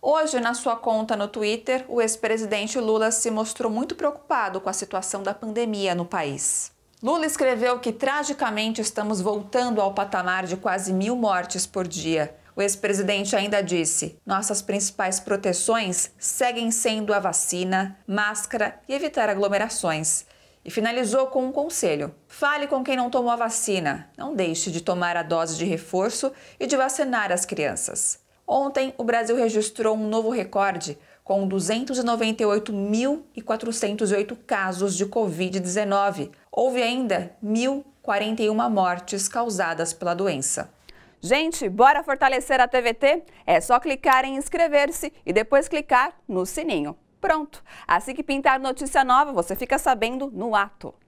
Hoje, na sua conta no Twitter, o ex-presidente Lula se mostrou muito preocupado com a situação da pandemia no país. Lula escreveu que tragicamente estamos voltando ao patamar de quase mil mortes por dia. O ex-presidente ainda disse: nossas principais proteções seguem sendo a vacina, máscara e evitar aglomerações. E finalizou com um conselho: fale com quem não tomou a vacina, não deixe de tomar a dose de reforço e de vacinar as crianças. Ontem, o Brasil registrou um novo recorde, com 298.408 casos de Covid-19. Houve ainda 1.041 mortes causadas pela doença. Gente, bora fortalecer a TVT? É só clicar em inscrever-se e depois clicar no sininho. Pronto! Assim que pintar notícia nova, você fica sabendo no ato.